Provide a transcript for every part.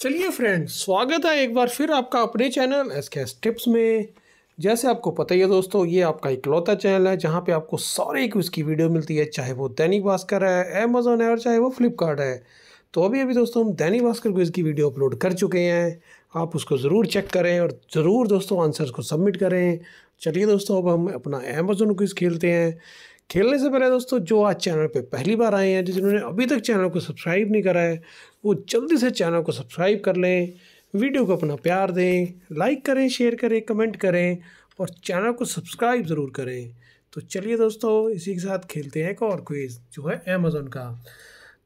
चलिए फ्रेंड्स स्वागत है एक बार फिर आपका अपने channel S K S tips में जैसे आपको पता ही है दोस्तों ये आपका इकलौता चैनल है जहाँ पे आपको सारे क्विज की वीडियो मिलती है चाहे वो दैनिक भास्कर है अमेजोन है और चाहे वो फ्लिपकार्ट है तो अभी अभी दोस्तों हम दैनिक भास्कर क्विज की वीडियो अपलोड कर चुके हैं आप उसको ज़रूर चेक करें और ज़रूर दोस्तों आंसर्स को सबमिट करें चलिए दोस्तों अब हम अपना अमेजोन क्विज़ खेलते हैं खेलने से पहले दोस्तों जो आज चैनल पे पहली बार आए हैं जिन्होंने अभी तक चैनल को सब्सक्राइब नहीं करा है वो जल्दी से चैनल को सब्सक्राइब कर लें वीडियो को अपना प्यार दें लाइक करें शेयर करें कमेंट करें और चैनल को सब्सक्राइब ज़रूर करें तो चलिए दोस्तों इसी के साथ खेलते हैं एक और क्विज़ जो है अमेज़ोन का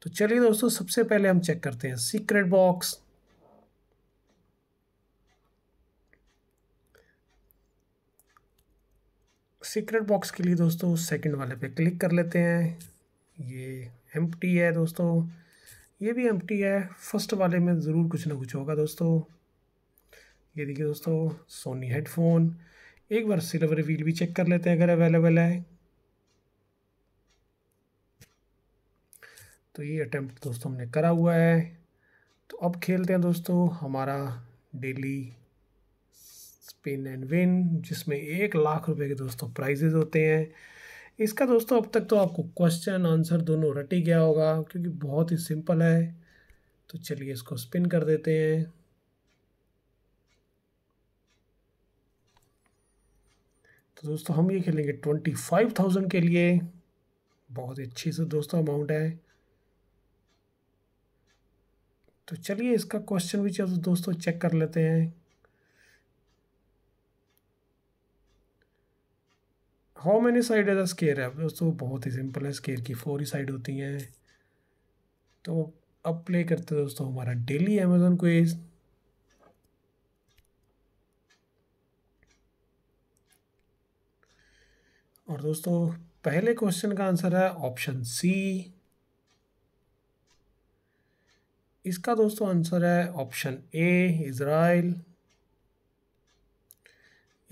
तो चलिए दोस्तों सबसे पहले हम चेक करते हैं सीक्रेट बॉक्स सीक्रेट बॉक्स के लिए दोस्तों सेकंड वाले पे क्लिक कर लेते हैं ये एम है दोस्तों ये भी एम है फर्स्ट वाले में ज़रूर कुछ ना कुछ होगा दोस्तों ये देखिए दोस्तों सोनी हेडफोन एक बार सिल्वर रिवील भी चेक कर लेते हैं अगर अवेलेबल है तो ये अटैम्प्ट दोस्तों हमने करा हुआ है तो अब खेलते हैं दोस्तों हमारा डेली स्पिन एंड विन जिसमें एक लाख रुपए के दोस्तों प्राइजेज होते हैं इसका दोस्तों अब तक तो आपको क्वेश्चन आंसर दोनों रट ही गया होगा क्योंकि बहुत ही सिंपल है तो चलिए इसको स्पिन कर देते हैं तो दोस्तों हम ये खेलेंगे ट्वेंटी फाइव थाउजेंड के लिए बहुत ही अच्छी से दोस्तों अमाउंट है तो चलिए इसका क्वेश्चन भी चलो दोस्तों चेक कर लेते हैं how many side has square है दोस्तों बहुत ही सिंपल है स्केयर की फोर ही साइड होती हैं तो अब प्ले करते हैं दोस्तों हमारा डेली अमेजोन क्वेज और दोस्तों पहले क्वेश्चन का आंसर है ऑप्शन सी इसका दोस्तों आंसर है ऑप्शन ए इजराइल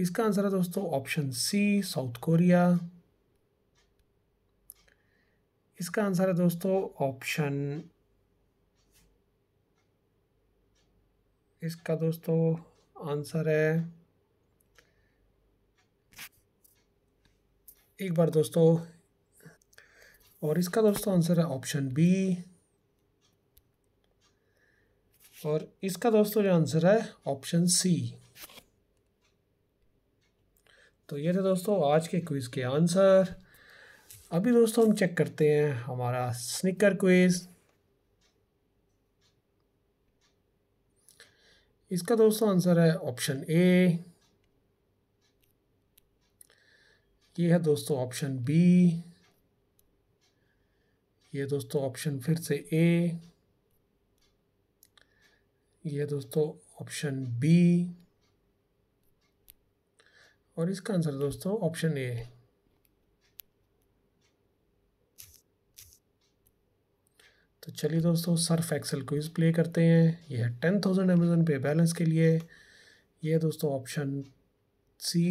इसका आंसर है दोस्तों ऑप्शन सी साउथ कोरिया इसका आंसर है दोस्तों ऑप्शन इसका दोस्तों आंसर है एक बार दोस्तों और इसका दोस्तों आंसर है ऑप्शन बी और इसका दोस्तों जो आंसर है ऑप्शन सी तो ये थे दोस्तों आज के क्विज़ के आंसर अभी दोस्तों हम चेक करते हैं हमारा स्निकर क्विज़ इसका दोस्तों आंसर है ऑप्शन ए ये है दोस्तों ऑप्शन बी ये दोस्तों ऑप्शन फिर से ए ये दोस्तों ऑप्शन बी और इसका आंसर दोस्तों ऑप्शन ए है तो चलिए दोस्तों सर्फ एक्सेल क्विज प्ले करते हैं यह है ten thousand Amazon Pay balance के लिए यह दोस्तों option C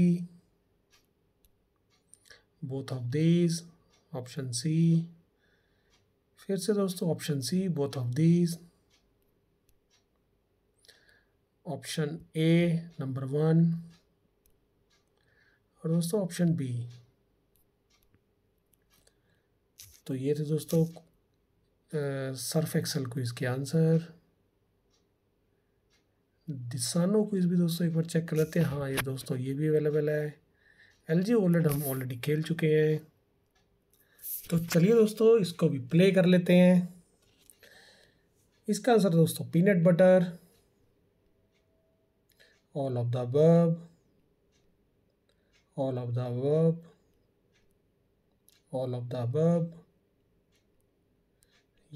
both of these option C फिर से दोस्तों option C both of these option A number one और दोस्तों ऑप्शन बी तो ये थे दोस्तों सर्फ एक्सल क्विज के आंसर दिसानो क्विज भी दोस्तों एक बार चेक कर लेते हैं हाँ ये दोस्तों ये भी अवेलेबल है एल जी ओलेड हम ऑलरेडी खेल चुके हैं तो चलिए दोस्तों इसको भी प्ले कर लेते हैं इसका आंसर दोस्तों peanut butter all of the बब all of the above all of the above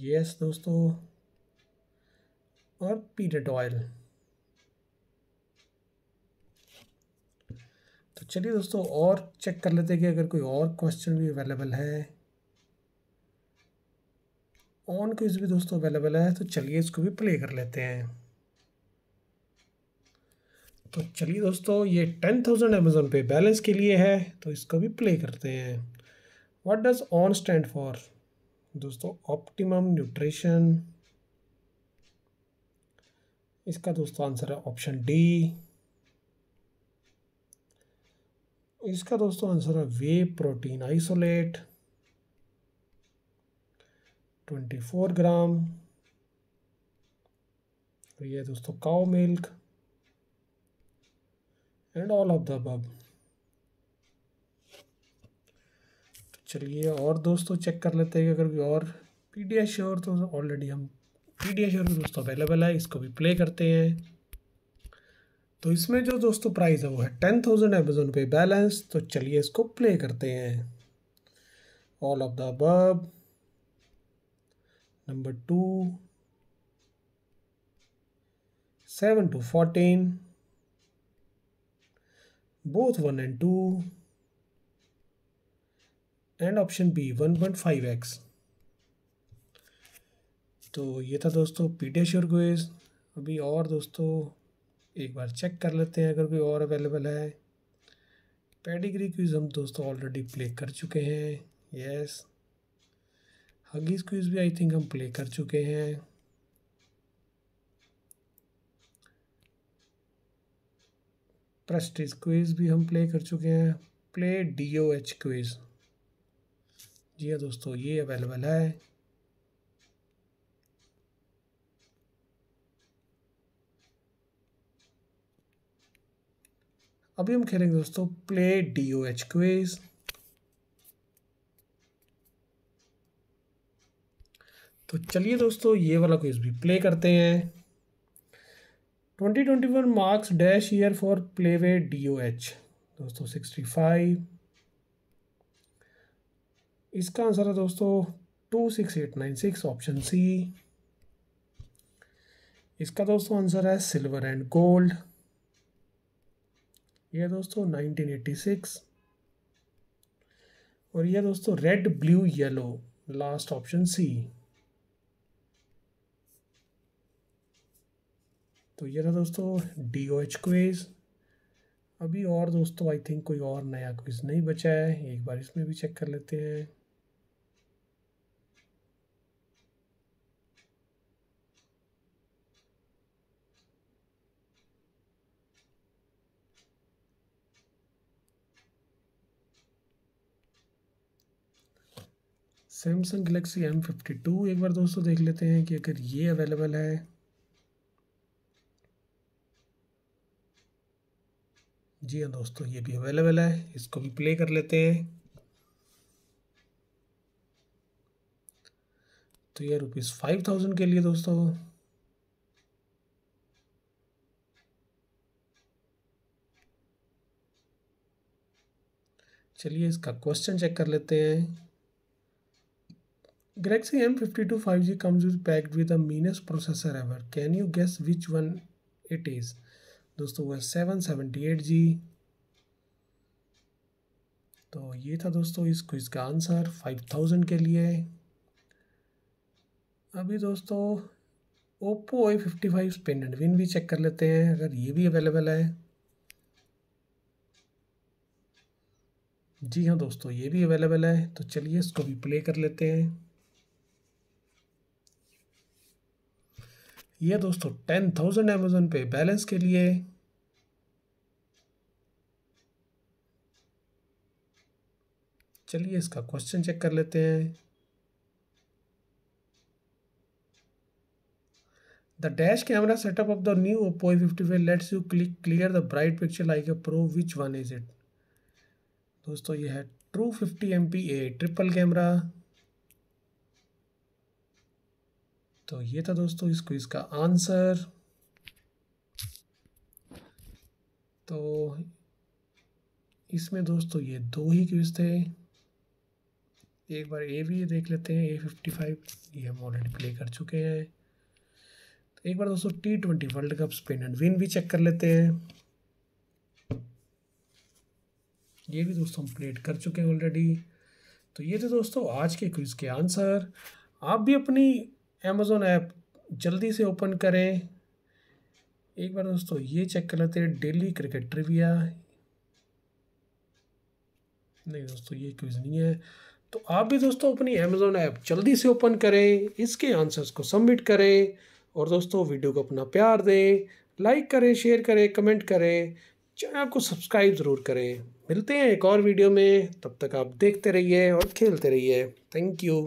yes दोस्तों और peter ऑयल तो चलिए दोस्तों और चेक कर लेते हैं कि अगर कोई और क्वेश्चन भी अवेलेबल है ऑन क्विज भी दोस्तों अवेलेबल है तो चलिए इसको भी प्ले कर लेते हैं तो चलिए दोस्तों ये ten thousand Amazon Pay balance के लिए है तो इसको भी प्ले करते हैं what does ON stand for दोस्तों ऑप्टिमम न्यूट्रिशन इसका दोस्तों आंसर है ऑप्शन डी इसका दोस्तों आंसर है whey protein isolate twenty four gram तो ये दोस्तों cow milk and all of the above तो चलिए और दोस्तों चेक कर लेते हैं कि अगर भी और पी डी एस श्योर तो ऑलरेडी हम पी डी एस श्योर भी दोस्तों अवेलेबल है इसको भी प्ले करते हैं तो इसमें जो दोस्तों प्राइस है वो है ten thousand Amazon Pay balance तो चलिए इसको प्ले करते हैं all of the above number two seven two fourteen both 1 and 2 and option B 1.5x तो ये था दोस्तों पीटे श्योर गोइज अभी और दोस्तों एक बार चेक कर लेते हैं अगर कोई और अवेलेबल है पेडिग्री क्यूज़ हम दोस्तों ऑलरेडी प्ले कर चुके हैं यस हगीज क्यूज भी आई थिंक हम प्ले कर चुके हैं प्रेस्टिज क्विज भी हम प्ले कर चुके हैं play D O H quiz जी हाँ दोस्तों ये अवेलेबल है अभी हम खेलेंगे दोस्तों play D O H quiz तो चलिए दोस्तों ये वाला क्विज भी प्ले करते हैं twenty twenty one marks dash year for play way D O H दोस्तों सिक्सटी फाइव इसका आंसर है दोस्तों two six eight nine six option C इसका दोस्तों आंसर है सिल्वर एंड गोल्ड ये दोस्तों नाइनटीन सिक्स और ये दोस्तों red blue yellow last option C तो ये था दोस्तों डी ओ एच क्वेज़ अभी और दोस्तों आई थिंक कोई और नया क्विज नहीं बचा है एक बार इसमें भी चेक कर लेते हैं Samsung Galaxy M fifty two एक बार दोस्तों देख लेते हैं कि अगर ये अवेलेबल है जी हाँ दोस्तों ये भी अवेलेबल है इसको भी प्ले कर लेते हैं तो ये रुपीज़ फाइव थाउजेंड के लिए दोस्तों चलिए इसका क्वेश्चन चेक कर लेते हैं Galaxy M fifty two five G comes with packed with the meanest processor ever can you guess which one it is दोस्तों वो सेवन सेवेंटी एट जी तो ये था दोस्तों इस क्विज़ का आंसर फाइव थाउजेंड के लिए अभी दोस्तों Oppo I fifty five spin and win भी चेक कर लेते हैं अगर ये भी अवेलेबल है जी हाँ दोस्तों ये भी अवेलेबल है तो चलिए इसको भी प्ले कर लेते हैं ये दोस्तों ten thousand Amazon Pay balance के लिए चलिए इसका क्वेश्चन चेक कर लेते हैं the dash camera setup of the new Oppo fifty five let's you click clear the bright picture like a pro which one is it दोस्तों ये है true fifty M P a triple camera तो ये था दोस्तों इसको इसका answer तो इसमें दोस्तों ये दो ही क्यूज थे एक बार ए भी देख लेते हैं ए फिफ्टी फाइव ये हम ऑलरेडी प्ले कर चुके हैं तो एक बार दोस्तों T twenty World Cup spin and win भी चेक कर लेते हैं ये भी दोस्तों हम प्लेट कर चुके हैं ऑलरेडी तो ये थे दोस्तों आज के क्विज़ के आंसर आप भी अपनी अमेज़ोन ऐप जल्दी से ओपन करें एक बार दोस्तों ये चेक कर लेते हैं डेली क्रिकेट ट्रिविया नहीं दोस्तों ये क्विज नहीं है तो आप भी दोस्तों अपनी अमेज़ोन ऐप जल्दी से ओपन करें इसके आंसर्स को सबमिट करें और दोस्तों वीडियो को अपना प्यार दें लाइक करें शेयर करें कमेंट करें चैनल को सब्सक्राइब ज़रूर करें मिलते हैं एक और वीडियो में तब तक आप देखते रहिए और खेलते रहिए थैंक यू